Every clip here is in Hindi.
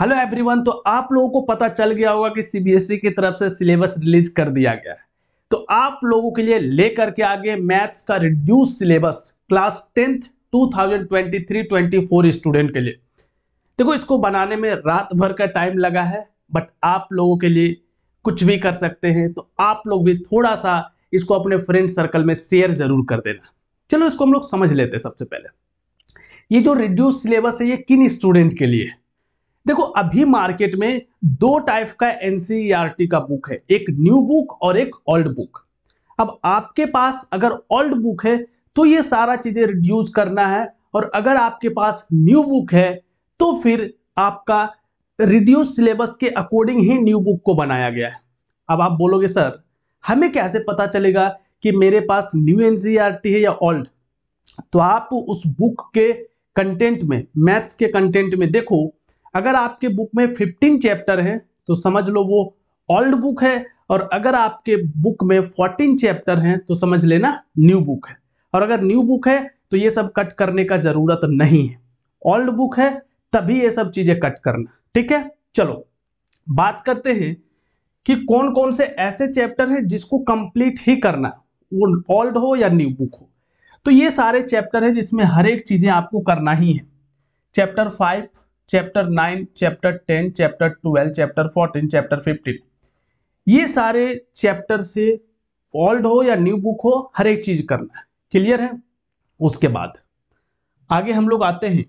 हेलो एवरीवन तो आप लोगों को पता चल गया होगा कि सीबीएसई e की तरफ से सिलेबस रिलीज कर दिया गया है तो आप लोगों के लिए लेकर के आगे मैथ्स का reduce syllabus class tenth 2023-24 student के लिए देखो इसको बनाने में रात भर का टाइम लगा है बट आप लोगों के लिए कुछ भी कर सकते हैं तो आप लोग भी थोड़ा सा इसको अपने फ्रेंड सर्कल में शेयर जरूर कर देना चलो इसको हम लोग समझ लेते हैं सबसे पहले ये जो रिड्यूस सिलेबस है ये किन स्टूडेंट के लिए है देखो अभी मार्केट में दो टाइप का एनसीईआरटी e का बुक है एक न्यू बुक और एक ओल्ड बुक अब आपके पास अगर ओल्ड बुक है तो ये सारा चीजें रिड्यूस करना है और अगर आपके पास न्यू बुक है तो फिर आपका रिड्यूस सिलेबस के अकॉर्डिंग ही न्यू बुक को बनाया गया है अब आप बोलोगे सर हमें कैसे पता चलेगा कि मेरे पास न्यू एनसीईआरटी e है या ओल्ड तो आप उस बुक के कंटेंट में मैथ्स के कंटेंट में देखो अगर आपके बुक में फिफ्टीन चैप्टर है तो समझ लो वो ओल्ड बुक है और अगर आपके बुक में फोर्टीन चैप्टर हैं तो समझ लेना न्यू बुक है और अगर न्यू बुक है तो ये सब कट करने का ज़रूरत नहीं है ओल्ड बुक है तभी ये सब चीज़ें कट करना ठीक है चलो बात करते हैं कि कौन कौन से ऐसे चैप्टर हैं जिसको कंप्लीट ही करना वो ओल्ड हो या न्यू बुक हो तो ये सारे चैप्टर हैं जिसमें हर एक चीज़ें आपको करना ही है chapter five chapter nine chapter ten chapter twelve chapter fourteen chapter fifteen ये सारे चैप्टर से ओल्ड हो या न्यू बुक हो हर एक चीज करना है क्लियर है उसके बाद आगे हम लोग आते हैं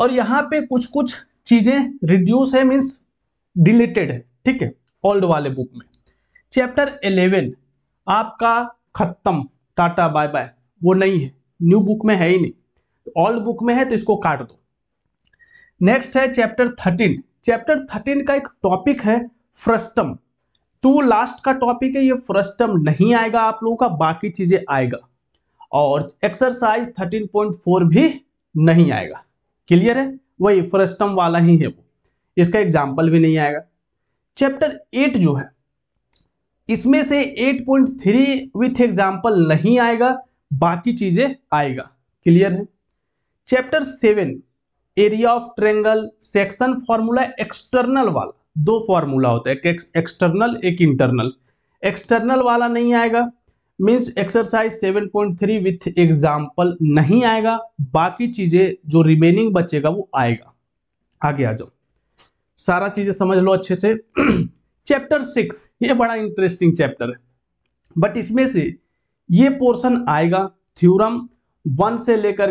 और यहाँ पे कुछ कुछ चीजें रिड्यूस है मीन्स डिलीटेड है ठीक है ओल्ड वाले बुक में चैप्टर इलेवन आपका खत्म टाटा बाय बाय वो नहीं है न्यू बुक में है ही नहीं ओल्ड बुक में है तो इसको काट दो नेक्स्ट है चैप्टर थर्टीन चैप्टर थर्टीन का एक टॉपिक है फ्रस्टम तो लास्ट का टॉपिक है ये फ्रस्टम नहीं आएगा आप लोगों का बाकी चीजें आएगा और एक्सरसाइज 13.4 भी नहीं आएगा क्लियर है वही फ्रस्टम वाला ही है वो इसका एग्जाम्पल भी नहीं आएगा चैप्टर एट जो है इसमें से 8.3 विथ एग्जाम्पल नहीं आएगा बाकी चीजें आएगा क्लियर है chapter seven area of triangle section formula external वाला दो फॉर्मूला होता है एक एक्सटर्नल एक इंटरनल एक्सटर्नल वाला नहीं आएगा means exercise 7.3 point three with example नहीं आएगा बाकी चीजें जो रिमेनिंग बचेगा वो आएगा आगे आ जाओ सारा चीजें समझ लो अच्छे से चैप्टर सिक्स ये बड़ा इंटरेस्टिंग चैप्टर है बट इसमें से ये पोर्शन आएगा थ्योरम वन से लेकर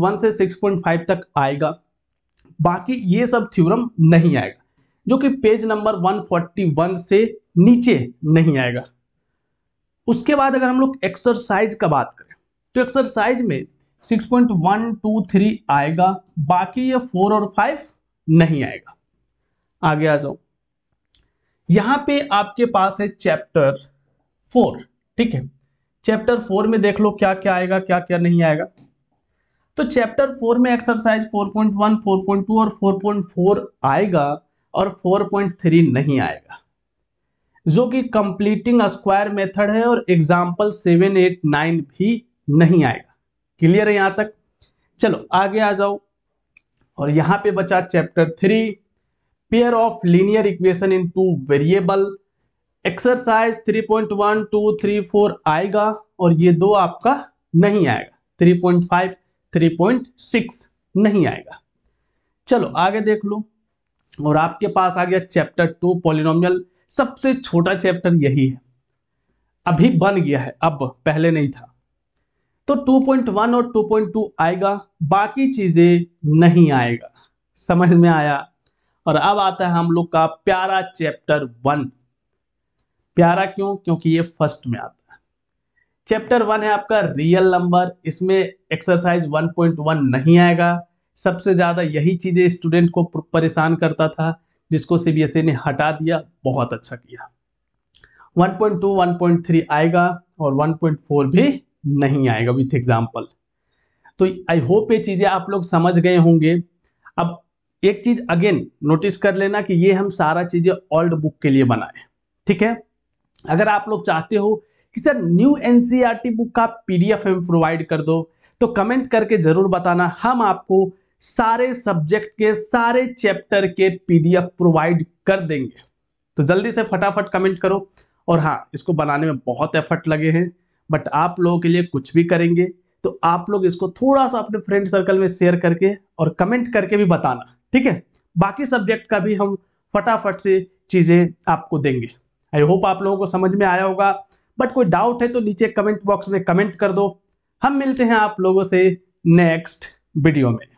वन से फाइव तक आएगा बाकी ये सब थ्योरम नहीं आएगा जो कि पेज नंबर वन से नीचे नहीं आएगा उसके बाद अगर हम लोग एक्सरसाइज का बात करें तो एक्सरसाइज में six point one two three आएगा बाकी ये फोर और फाइव नहीं आएगा आगे आ जाओ यहां पे आपके पास है चैप्टर फोर ठीक है चैप्टर फोर में देख लो क्या क्या आएगा क्या क्या नहीं आएगा तो चैप्टर फोर में एक्सरसाइज 4.1, 4.2 और 4.4 आएगा और 4.3 नहीं आएगा जो कि कंप्लीटिंग स्क्वायर मेथड है और एग्जाम्पल सेवन एट नाइन भी नहीं आएगा क्लियर है यहां तक चलो आगे आ जाओ और यहां पे बचा chapter three pair of linear equation in two variable exercise one two three four आएगा और ये दो आपका नहीं आएगा 3.5, 3.6 नहीं आएगा चलो आगे देख लो और आपके पास आ गया चैप्टर टू पॉलिनोमियल सबसे छोटा चैप्टर यही है अभी बन गया है अब पहले नहीं था तो 2.1 और 2.2 आएगा बाकी चीजें नहीं आएगा समझ में आया और अब आता है हम लोग का प्यारा चैप्टर वन प्यारा क्यों क्योंकि ये फर्स्ट में आता है चैप्टर वन है आपका रियल नंबर इसमें एक्सरसाइज 1.1 नहीं आएगा सबसे ज़्यादा यही चीज़ें स्टूडेंट को परेशान करता था जिसको सीबीएसई e ने हटा दिया बहुत अच्छा किया 1.2 1.3 आएगा और 1.4 भी नहीं आएगा विथ एग्जाम्पल तो आई होप ये चीज़ें आप लोग समझ गए होंगे अब एक चीज़ अगेन नोटिस कर लेना कि ये हम सारा चीज़ें ओल्ड बुक के लिए बनाए ठीक है अगर आप लोग चाहते हो कि सर न्यू एन बुक का पीडीएफ हमें प्रोवाइड कर दो तो कमेंट करके ज़रूर बताना हम आपको सारे सब्जेक्ट के सारे चैप्टर के पीडीएफ प्रोवाइड कर देंगे तो जल्दी से फटाफट कमेंट करो और हाँ इसको बनाने में बहुत एफर्ट लगे हैं बट आप लोगों के लिए कुछ भी करेंगे तो आप लोग इसको थोड़ा सा अपने फ्रेंड सर्कल में शेयर करके और कमेंट करके भी बताना ठीक है बाकी सब्जेक्ट का भी हम फटाफट से चीज़ें आपको देंगे आई होप आप लोगों को समझ में आया होगा बट कोई डाउट है तो नीचे कमेंट बॉक्स में कमेंट कर दो हम मिलते हैं आप लोगों से नेक्स्ट वीडियो में